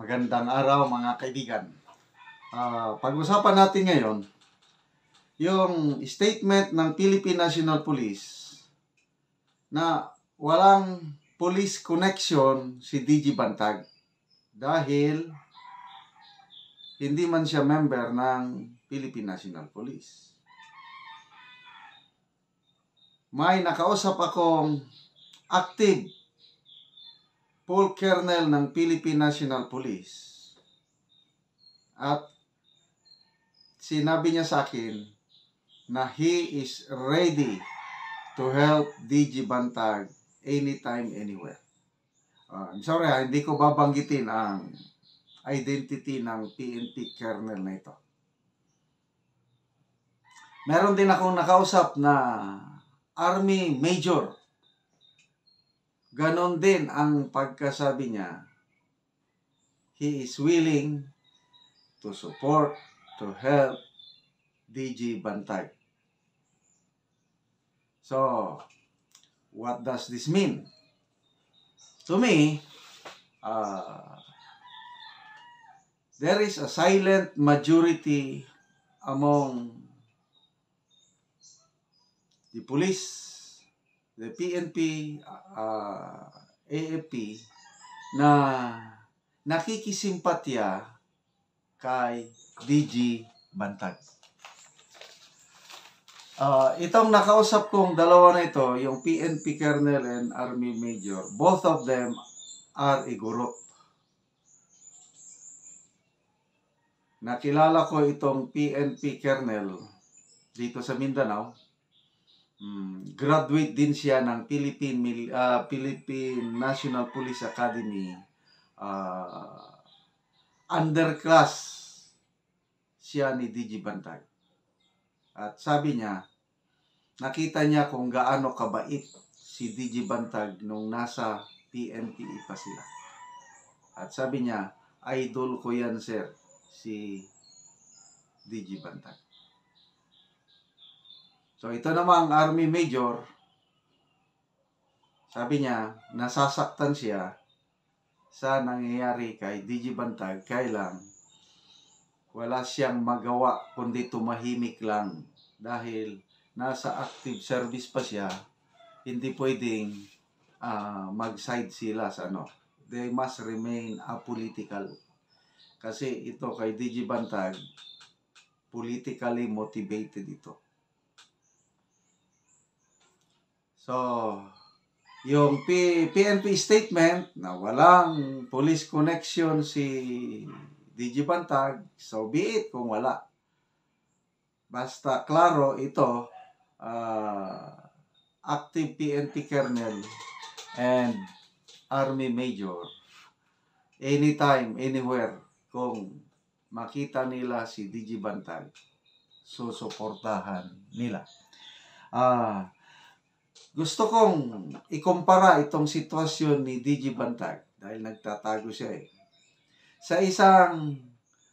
Magandang araw mga kaibigan. Uh, pag-usapan natin ngayon yung statement ng Philippine National Police na walang police connection si DG Bantag dahil hindi man siya member ng Philippine National Police. May nakausap akong active Paul Kernel ng Philippine National Police. At sinabi niya sa akin na he is ready to help DG Bantag anytime, anywhere. Uh, I'm sorry, hindi ko babanggitin ang identity ng PNP kernel na ito. Meron din akong nakausap na Army Major Ganon din ang pagkasabi niya, He is willing to support, to help DG Bantay. So, what does this mean? To me, uh, there is a silent majority among the police the PNP, uh, AFP, na nakikisimpatya kay DG Bantag. Uh, itong nakausap kong dalawa na ito, yung PNP Colonel and Army Major, both of them are igurot. Nakilala ko itong PNP Colonel dito sa Mindanao Mm, graduate din siya ng Philippine uh, Philippine National Police Academy uh, underclass siya ni DJ Bantag. At sabi niya, nakita niya kung gaano kabait si DJ Bantag nung nasa PNPE pa sila. At sabi niya, idol ko yan sir, si DJ Bantag. So ito naman ang Army Major, sabi niya, nasasaktan siya sa nangyayari kay DJ Bantag kailang wala siyang magawa kundi tumahimik lang dahil nasa active service pa siya hindi pwedeng uh, mag-side sila sa ano they must remain apolitical kasi ito kay DJ Bantag politically motivated ito So, yung P- PNP statement na walang police connection si DJ Bantag, so be it kung wala. Basta klaro ito, uh, active PNP kernel and army major anytime, anywhere kung makita nila si DJ Bantag susuportahan nila. Ah, uh, gusto kong ikumpara itong sitwasyon ni DJ Bantag dahil nagtatago siya eh. Sa isang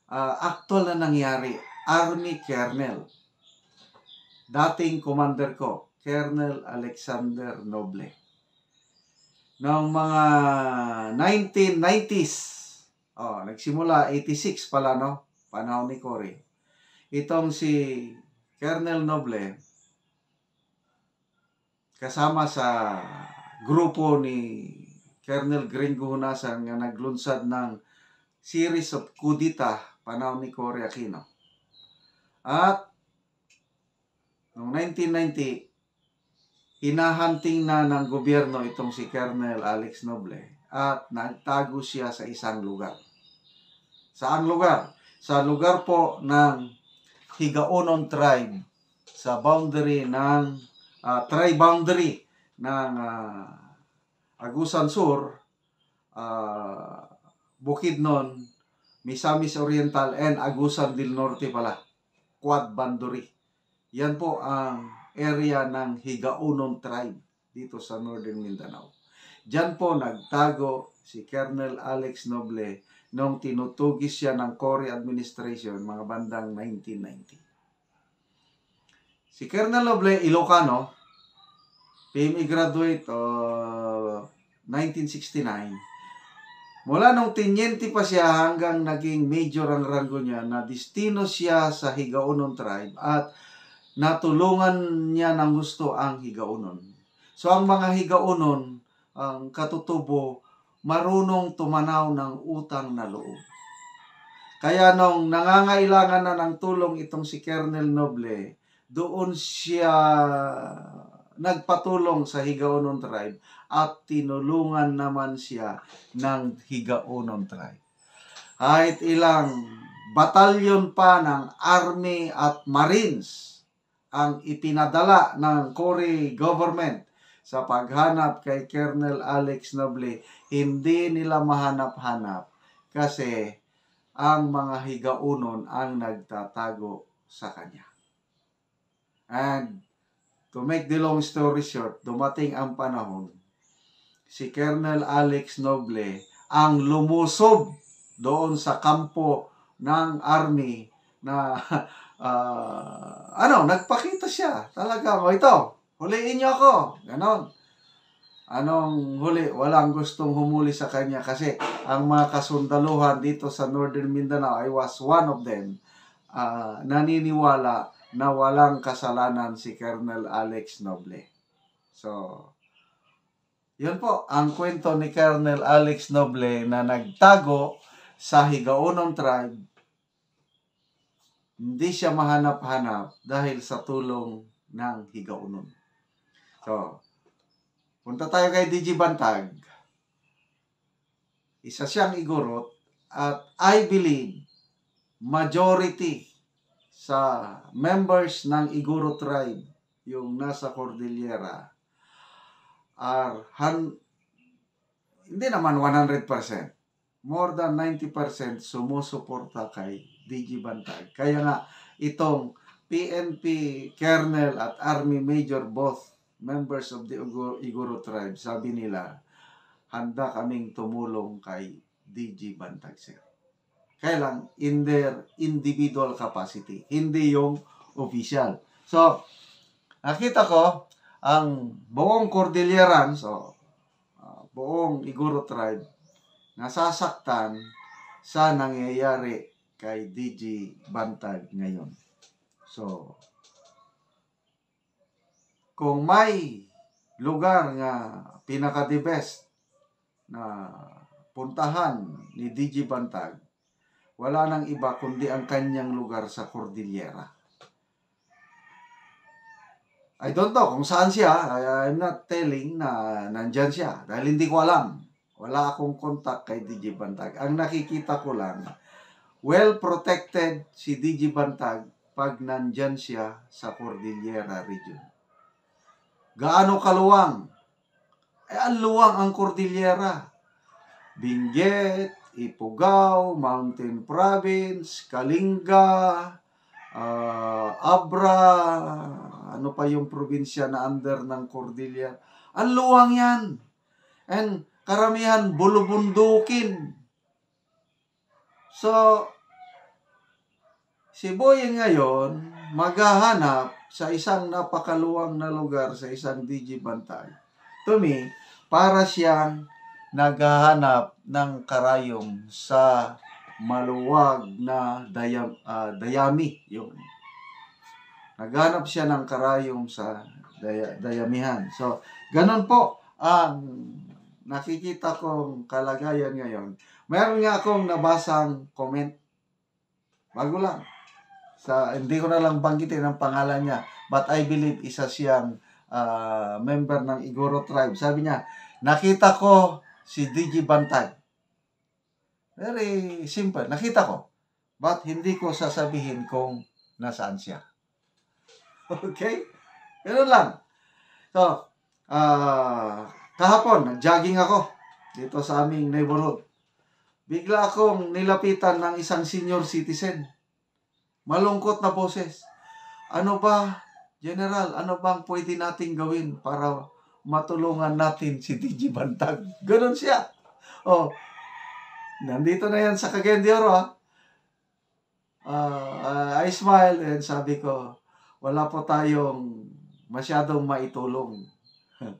uh, ah, actual na nangyari, Army Colonel, dating commander ko, Colonel Alexander Noble. Noong mga 1990s, oh, nagsimula 86 pala no, panahon ni Cory. Itong si Colonel Noble, kasama sa grupo ni Colonel Gringo Hunasan nga naglunsad ng series of kudita panahon ni Cory Aquino. At noong 1990, hinahunting na ng gobyerno itong si Colonel Alex Noble at nagtago siya sa isang lugar. Saang lugar? Sa lugar po ng Higaonon tribe sa boundary ng uh, ah, tri-boundary ng uh, Agusan Sur, uh, ah, Bukidnon, Misamis Oriental, and Agusan del Norte pala. Quad boundary. Yan po ang area ng Higaonon tribe dito sa Northern Mindanao. Diyan po nagtago si Colonel Alex Noble nung tinutugis siya ng Cory administration mga bandang 1990. Si Colonel Noble Ilocano, PME graduate uh, 1969. Mula nung tinyente pa siya hanggang naging major ang rango niya na destino siya sa Higaonon tribe at natulungan niya ng gusto ang Higaonon. So ang mga Higaonon, ang katutubo, marunong tumanaw ng utang na loob. Kaya nung nangangailangan na ng tulong itong si Colonel Noble, doon siya nagpatulong sa Higaonon tribe at tinulungan naman siya ng Higaonon tribe. Kahit ilang batalyon pa ng army at marines ang ipinadala ng Cory government sa paghanap kay Colonel Alex Noble, hindi nila mahanap-hanap kasi ang mga higaunon ang nagtatago sa kanya. And To make the long story short, dumating ang panahon, si Colonel Alex Noble ang lumusob doon sa kampo ng army na uh, ano, nagpakita siya. Talaga, oh, ito, huliin niyo ako. Ganon. Anong huli? Walang gustong humuli sa kanya kasi ang mga kasundaluhan dito sa Northern Mindanao, I was one of them, uh, naniniwala na walang kasalanan si Colonel Alex Noble. So, yun po, ang kwento ni Colonel Alex Noble na nagtago sa Higaonong tribe, hindi siya mahanap-hanap dahil sa tulong ng Higaonon. So, punta tayo kay DJ Bantag. Isa siyang igurot at I believe majority sa members ng Iguro tribe, yung nasa Cordillera, are han, hindi naman 100%. More than 90% sumusuporta kay DG Bantag. Kaya nga, itong PNP Colonel at Army Major both members of the Iguro tribe, sabi nila, handa kaming tumulong kay DG Bantag sir kailan in their individual capacity. Hindi yung official. So, nakita ko, ang buong Cordilleran, so, uh, buong Iguro tribe, nasasaktan sa nangyayari kay DJ Bantag ngayon. So, kung may lugar nga pinaka-the best na puntahan ni DJ Bantag, wala nang iba kundi ang kanyang lugar sa Cordillera. I don't know kung saan siya. I'm not telling na nandyan siya. Dahil hindi ko alam. Wala akong contact kay DJ Bantag. Ang nakikita ko lang, well protected si DJ Bantag pag nandyan siya sa Cordillera region. Gaano kaluwang? Eh, ang luwang ang Cordillera. Binget, Ifugao, Mountain Province, Kalinga, uh, Abra, ano pa yung probinsya na under ng Cordillera. Ang luwang yan. And karamihan bulubundukin. So, si Boying ngayon maghahanap sa isang napakaluwang na lugar sa isang Digibantay. To me, para siyang naghahanap ng karayom sa maluwag na dayam, uh, dayami. Yung, naghanap siya ng karayom sa daya, dayamihan. So, ganun po ang nakikita kong kalagayan ngayon. Meron nga akong nabasang comment. Bago lang. Sa, hindi ko na lang banggitin ang pangalan niya. But I believe isa siyang uh, member ng Igoro tribe. Sabi niya, nakita ko si DJ Bantag. Very simple. Nakita ko. But hindi ko sasabihin kung nasaan siya. Okay? Ganun lang. So, uh, kahapon, jogging ako dito sa aming neighborhood. Bigla akong nilapitan ng isang senior citizen. Malungkot na boses. Ano ba, General, ano bang pwede nating gawin para matulungan natin si DJ Bantag. Ganon siya. Oh, nandito na yan sa Cagayan de Oro. Uh, I smile and sabi ko, wala po tayong masyadong maitulong.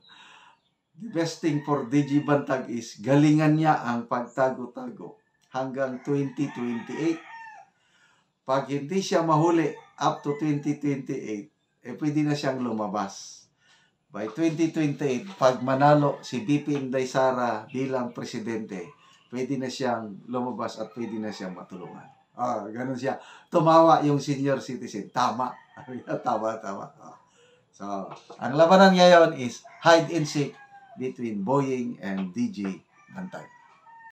The best thing for DJ Bantag is galingan niya ang pagtago-tago hanggang 2028. Pag hindi siya mahuli up to 2028, eh pwede na siyang lumabas by 2028, pag manalo si BP Inday Sara bilang presidente, pwede na siyang lumabas at pwede na siyang matulungan. Ah, ganun siya. Tumawa yung senior citizen. Tama. tama, tama. Ah. So, ang labanan ngayon is hide and seek between Boeing and DG Bantay.